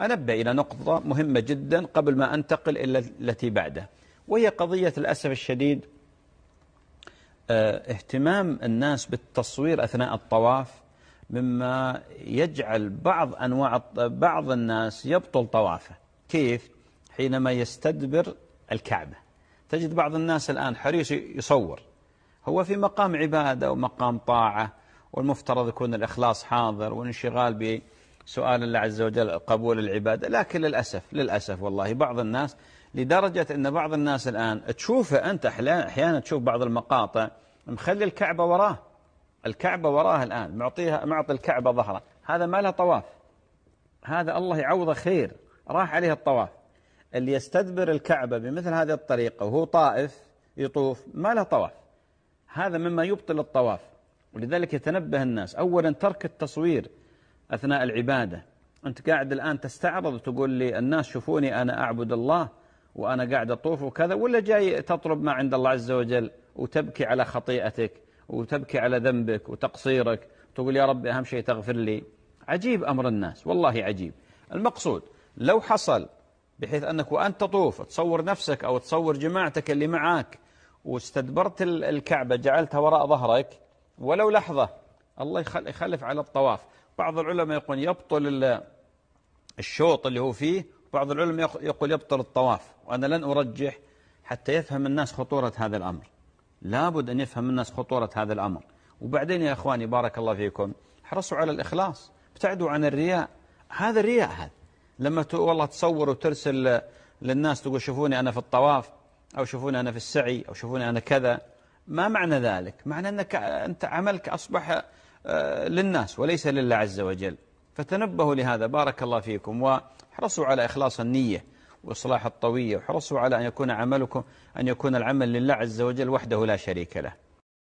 أنبه إلى نقطة مهمة جدا قبل ما أنتقل إلى التي بعده وهي قضية الأسف الشديد آه، اهتمام الناس بالتصوير أثناء الطواف مما يجعل بعض أنواع بعض الناس يبطل طوافه كيف؟ حينما يستدبر الكعبة تجد بعض الناس الآن حريص يصور هو في مقام عبادة ومقام طاعة والمفترض يكون الإخلاص حاضر والانشغال سؤال الله عز وجل قبول العبادة لكن للأسف للأسف والله بعض الناس لدرجة أن بعض الناس الآن تشوفه أنت أحيانا تشوف بعض المقاطع مخلي الكعبة وراه الكعبة وراه الآن معطيها معطي الكعبة ظهره هذا ما له طواف هذا الله يعوضه خير راح عليه الطواف اللي يستدبر الكعبة بمثل هذه الطريقة وهو طائف يطوف ما له طواف هذا مما يبطل الطواف ولذلك يتنبه الناس أولا ترك التصوير أثناء العبادة أنت قاعد الآن تستعرض وتقول لي الناس شوفوني أنا أعبد الله وأنا قاعد أطوف وكذا ولا جاي تطلب ما عند الله عز وجل وتبكي على خطيئتك وتبكي على ذنبك وتقصيرك تقول يا رب أهم شيء تغفر لي عجيب أمر الناس والله عجيب المقصود لو حصل بحيث أنك وأنت تطوف تصور نفسك أو تصور جماعتك اللي معاك واستدبرت الكعبة جعلتها وراء ظهرك ولو لحظة الله يخلف على الطواف بعض العلماء يقول يبطل الشوط اللي هو فيه بعض العلماء يقول يبطل الطواف وأنا لن أرجح حتى يفهم الناس خطورة هذا الأمر لابد أن يفهم الناس خطورة هذا الأمر وبعدين يا أخواني بارك الله فيكم حرصوا على الإخلاص ابتعدوا عن الرياء هذا الرياء هذا لما والله تصور وترسل للناس تقول شوفوني أنا في الطواف أو شوفوني أنا في السعي أو شوفوني أنا كذا ما معنى ذلك معنى أنك أنت عملك أصبح آه، للناس وليس لله عز وجل فتنبهوا لهذا بارك الله فيكم واحرصوا على إخلاص النية وإصلاح الطوية وحرصوا على أن يكون عملكم أن يكون العمل لله عز وجل وحده لا شريك له